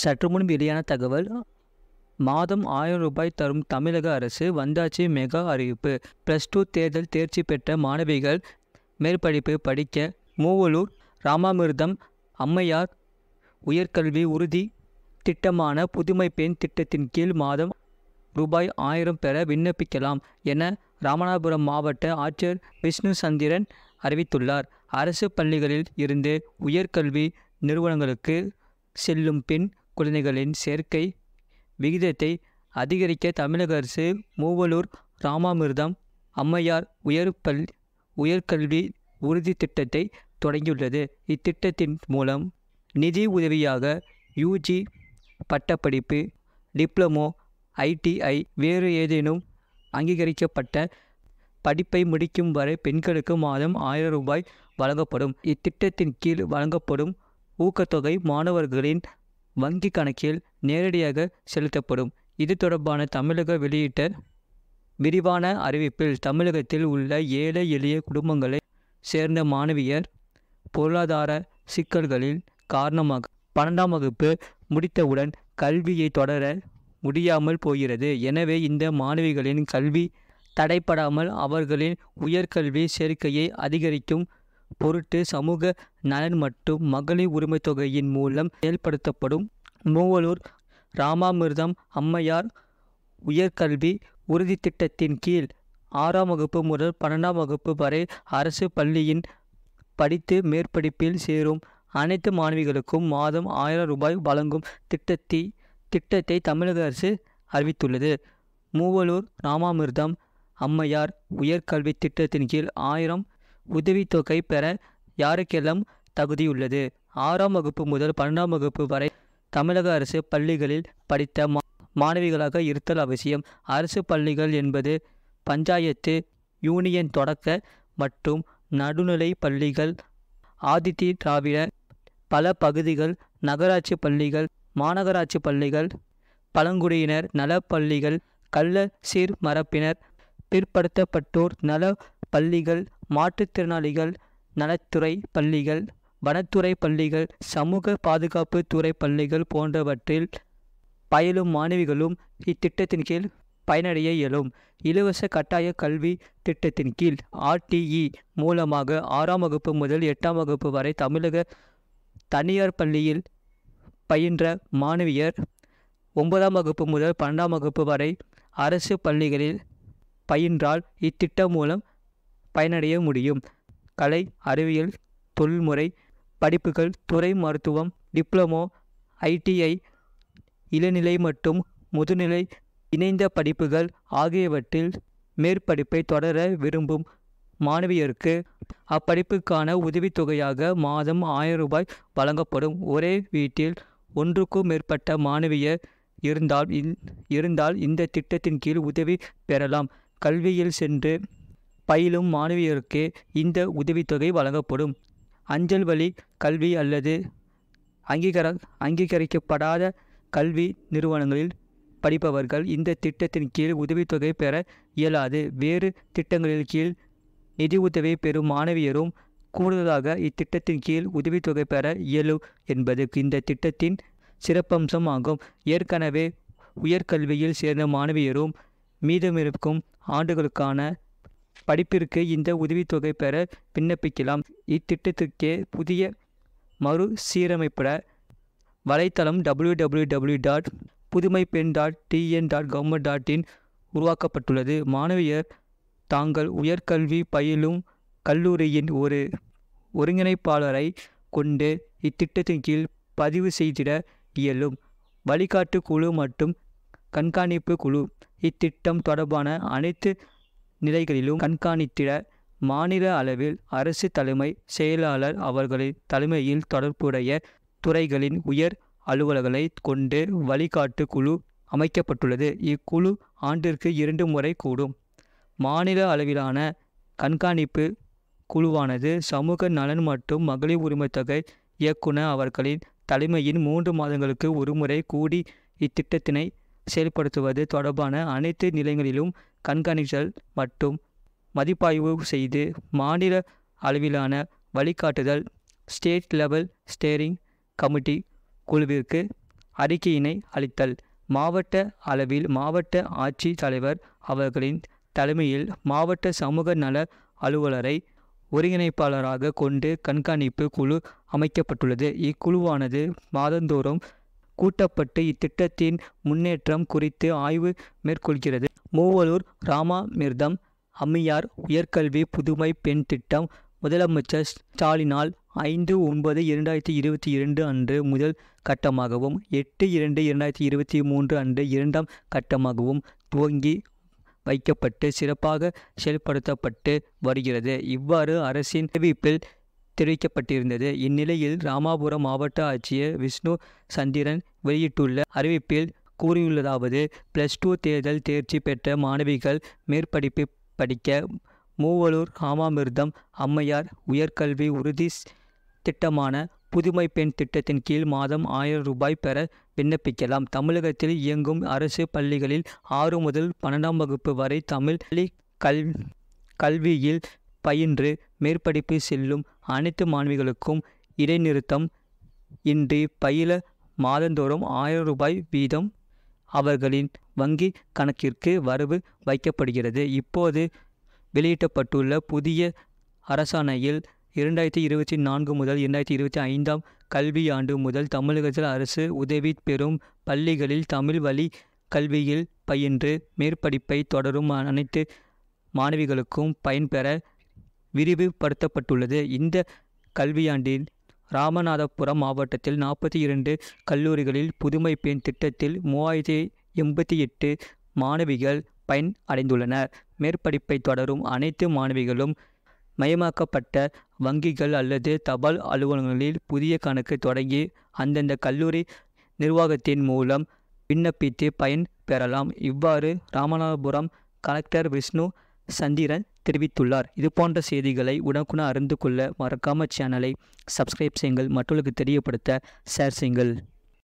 சற்று முன் வெளியான தகவல் மாதம் ஆயிரம் ரூபாய் தரும் தமிழக அரசு வந்தாச்சி மெகா அறிவிப்பு ப்ளஸ் டூ தேர்தல் தேர்ச்சி பெற்ற மாணவிகள் மேற்படிப்பு படிக்க மூவலூர் ராமாமிர்தம் அம்மையார் உயர்கல்வி உறுதி திட்டமான புதுமை பெண் திட்டத்தின் கீழ் மாதம் ரூபாய் ஆயிரம் பெற விண்ணப்பிக்கலாம் என ராமநாதபுரம் மாவட்ட ஆட்சியர் விஷ்ணு சந்திரன் அறிவித்துள்ளார் அரசு பள்ளிகளில் இருந்து உயர்கல்வி நிறுவனங்களுக்கு செல்லும் பின் குழந்தைகளின் சேர்க்கை விகிதத்தை அதிகரிக்க தமிழக அரசு மூவலூர் ராமாமிர்தம் அம்மையார் உயர்பல் உயர்கல்வி உறுதி திட்டத்தை தொடங்கியுள்ளது இத்திட்டத்தின் மூலம் நிதி உதவியாக யூஜி பட்டப்படிப்பு டிப்ளமோ ஐடிஐ வேறு ஏதேனும் அங்கீகரிக்கப்பட்ட படிப்பை முடிக்கும் வரை பெண்களுக்கு மாதம் ஆயிரம் ரூபாய் வழங்கப்படும் இத்திட்டத்தின் கீழ் வழங்கப்படும் ஊக்கத்தொகை மாணவர்களின் வங்கி கணக்கில் நேரடியாக செலுத்தப்படும் இது தொடர்பான தமிழக வெளியிட்ட விரிவான அறிவிப்பில் தமிழகத்தில் உள்ள ஏழை எளிய குடும்பங்களை சேர்ந்த மாணவியர் பொருளாதார சிக்கல்களில் காரணமாக பன்னெண்டாம் வகுப்பு முடித்தவுடன் கல்வியை தொடர முடியாமல் போகிறது எனவே இந்த மாணவிகளின் கல்வி தடைப்படாமல் அவர்களின் உயர்கல்வி சேர்க்கையை அதிகரிக்கும் பொருட்டு சமூக நலன் மற்றும் மகளிர் உரிமை தொகையின் மூலம் செயல்படுத்தப்படும் மூவலூர் ராமாமிர்தம் அம்மையார் உயர்கல்வி உறுதி திட்டத்தின் கீழ் ஆறாம் வகுப்பு முதல் பன்னெண்டாம் வகுப்பு வரை அரசு பள்ளியின் படித்து மேற்படிப்பில் சேரும் அனைத்து மாணவிகளுக்கும் மாதம் ஆயிரம் ரூபாய் வழங்கும் திட்டத்தை திட்டத்தை தமிழக அரசு அறிவித்துள்ளது மூவலூர் ராமாமிர்தம் அம்மையார் உயர்கல்வி திட்டத்தின் கீழ் ஆயிரம் உதவித்தொகை பெற யாருக்கெல்லாம் தகுதியுள்ளது ஆறாம் வகுப்பு முதல் பன்னெண்டாம் வகுப்பு வரை தமிழக அரசு பள்ளிகளில் படித்த மா மாணவிகளாக இருத்தல் அவசியம் அரசு பள்ளிகள் என்பது பஞ்சாயத்து யூனியன் தொடக்க மற்றும் நடுநிலை பள்ளிகள் ஆதித்தி திராவிட பல பகுதிகள் நகராட்சி பள்ளிகள் மாநகராட்சி பள்ளிகள் பழங்குடியினர் நல பள்ளிகள் கள்ள சீர்மரப்பினர் பிற்படுத்தப்பட்டோர் நல பள்ளிகள் மாற்றுத்திறனாளிகள் நலத்துறை பள்ளிகள் வனத்துறை பள்ளிகள் சமூக பாதுகாப்பு துறை பள்ளிகள் போன்றவற்றில் பயிலும் மாணவிகளும் இத்திட்டத்தின் கீழ் பயனடைய இயலும் இலவச கட்டாய கல்வி திட்டத்தின் கீழ் ஆர்டிஇ மூலமாக ஆறாம் வகுப்பு முதல் எட்டாம் வகுப்பு வரை தமிழக தனியார் பள்ளியில் பயின்ற மாணவியர் ஒன்பதாம் வகுப்பு முதல் பன்னெண்டாம் வகுப்பு வரை அரசு பள்ளிகளில் பயின்றால் இத்திட்டம் மூலம் பயனடைய முடியும் கலை அறிவியல் தொழில்முறை படிப்புகள் துறை மருத்துவம் டிப்ளமோ ஐடிஐ இளநிலை மற்றும் முதுநிலை இணைந்த படிப்புகள் ஆகியவற்றில் மேற்படிப்பை தொடர விரும்பும் மாணவியருக்கு அப்படிப்புக்கான உதவித்தொகையாக மாதம் ஆயிரம் ரூபாய் வழங்கப்படும் ஒரே வீட்டில் ஒன்றுக்கும் மேற்பட்ட மாணவியர் இருந்தால் இருந்தால் இந்த திட்டத்தின் கீழ் உதவி பெறலாம் கல்வியில் சென்று பயிலும் மாணவியருக்கு இந்த உதவித்தொகை வழங்கப்படும் அஞ்சல் வழி கல்வி அல்லது அங்கீகர அங்கீகரிக்கப்படாத கல்வி நிறுவனங்களில் படிப்பவர்கள் இந்த திட்டத்தின் கீழ் உதவித்தொகை பெற இயலாது வேறு திட்டங்களின் கீழ் நிதி உதவி பெறும் மாணவியரும் கூடுதலாக இத்திட்டத்தின் கீழ் உதவித்தொகை பெற இயலும் என்பது இந்த திட்டத்தின் சிறப்பம்சம் ஆகும் ஏற்கனவே உயர்கல்வியில் சேர்ந்த மாணவியரும் மீதமிருக்கும் ஆண்டுகளுக்கான படிப்பிற்கு இந்த உதவித்தொகை பெற விண்ணப்பிக்கலாம் இத்திட்டத்திற்கே புதிய மறுசீரமைப்பட வலைத்தளம் W W W dot Pudhumai Penn dot TN dot government dot in உருவாக்கப்பட்டுள்ளது மாணவியர் தாங்கள் உயர்கல்வி பயிலும் கல்லூரியின் ஒரு ஒருங்கிணைப்பாளரை கொண்டு இத்திட்டத்தின் கீழ் பதிவு செய்திட இயலும் வழிகாட்டு குழு மற்றும் கண்காணிப்பு குழு இத்திட்டம் தொடர்பான அனைத்து நிலைகளிலும் கண்காணித்திட மாநில அளவில் அரசு தலைமை செயலாளர் அவர்களின் தலைமையில் தொடர்புடைய துறைகளின் உயர் அலுவலர்களை கொண்டு வழிகாட்டு குழு அமைக்கப்பட்டுள்ளது இக்குழு ஆண்டிற்கு இரண்டு முறை கூடும் மாநில அளவிலான கண்காணிப்பு குழுவானது சமூக நலன் மற்றும் மகளிர் உரிமை தொகை இயக்குனர் அவர்களின் தலைமையின் மூன்று மாதங்களுக்கு ஒருமுறை கூடி இத்திட்டத்தினை செயல்படுத்துவது தொடர்பான அனைத்து நிலைகளிலும் கண்காணித்தல் மற்றும் மதிப்பாய்வு செய்து மாநில அளவிலான வழிகாட்டுதல் ஸ்டேட் லெவல் ஸ்டேரிங் கமிட்டி குழுவிற்கு அறிக்கையினை அளித்தல் மாவட்ட அளவில் மாவட்ட ஆட்சி தலைவர் அவர்களின் தலைமையில் மாவட்ட சமூக நல அலுவலரை ஒருங்கிணைப்பாளராக கொண்டு கண்காணிப்பு குழு அமைக்கப்பட்டுள்ளது இக்குழுவானது மாதந்தோறும் கூட்டப்பட்டு இத்திட்டத்தின் முன்னேற்றம் குறித்து ஆய்வு மேற்கொள்கிறது மூவலூர் ராமாமிர்தம் அம்மையார் உயர்கல்வி புதுமை பெண் திட்டம் முதலமைச்சர் ஸ்டாலினால் ஐந்து ஒன்பது இரண்டாயிரத்தி இருபத்தி இரண்டு அன்று முதல் கட்டமாகவும் எட்டு இரண்டு இரண்டாயிரத்தி இருபத்தி மூன்று அன்று இரண்டாம் கட்டமாகவும் துவங்கி வைக்கப்பட்டு சிறப்பாக செயல்படுத்தப்பட்டு வருகிறது இவ்வாறு அரசின் அறிவிப்பில் தெரிவிக்கப்பட்டிருந்தது இந்நிலையில் ராமாபுரம் மாவட்ட ஆட்சியர் விஷ்ணு சந்திரன் வெளியிட்டுள்ள அறிவிப்பில் கூறியுள்ளதாவது ப்ளஸ் டூ தேர்தல் தேர்ச்சி பெற்ற மாணவிகள் மேற்படிப்பு படிக்க மூவலூர் ஹாமாமிர்தம் அம்மையார் உயர்கல்வி உறுதி திட்டமான புதுமை பெண் திட்டத்தின் கீழ் மாதம் ஆயிரம் ரூபாய் பெற விண்ணப்பிக்கலாம் தமிழகத்தில் இயங்கும் அரசு பள்ளிகளில் ஆறு முதல் பன்னெண்டாம் வகுப்பு வரை தமிழ் கல் கல்வியில் பயின்று மேற்படிப்பு செல்லும் அனைத்து மாணவிகளுக்கும் இடைநிறுத்தம் இன்றி பயில மாதந்தோறும் ஆயிரம் ரூபாய் வீதம் அவர்களின் வங்கி கணக்கிற்கு வரவு வைக்கப்படுகிறது இப்போது பட்டுள்ள புதிய அரசாணையில் இரண்டாயிரத்தி இருபத்தி நான்கு முதல் இரண்டாயிரத்தி இருபத்தி ஐந்தாம் கல்வியாண்டு முதல் தமிழகத்தில் அரசு உதவி பெறும் பள்ளிகளில் தமிழ் வழி கல்வியில் பயின்று மேற்படிப்பை தொடரும் அனைத்து மாணவிகளுக்கும் பயன்பெற விரிவுபடுத்தப்பட்டுள்ளது இந்த கல்வியாண்டில் ராமநாதபுரம் மாவட்டத்தில் நாற்பத்தி இரண்டு கல்லூரிகளில் புதுமை பெண் திட்டத்தில் மூவாயிரத்தி எண்பத்தி எட்டு மாணவிகள் பயன் அடைந்துள்ளனர் மேற்படிப்பை தொடரும் அனைத்து மாணவிகளும் மயமாக்கப்பட்ட வங்கிகள் அல்லது தபால் அலுவலகங்களில் புதிய கணக்கு தொடங்கி அந்தந்த கல்லூரி நிர்வாகத்தின் மூலம் விண்ணப்பித்து பயன் பெறலாம் இவ்வாறு ராமநாதபுரம் கலெக்டர் விஷ்ணு சந்திரன் தெரிவித்துள்ளார் இதுபோன்ற செய்திகளை உடனுக்குடன் அறிந்து கொள்ள மறக்காம சேனலை சப்ஸ்கிரைப் செய்யுங்கள் மற்றவர்களுக்கு தெரியப்படுத்த ஷேர் செய்யுங்கள்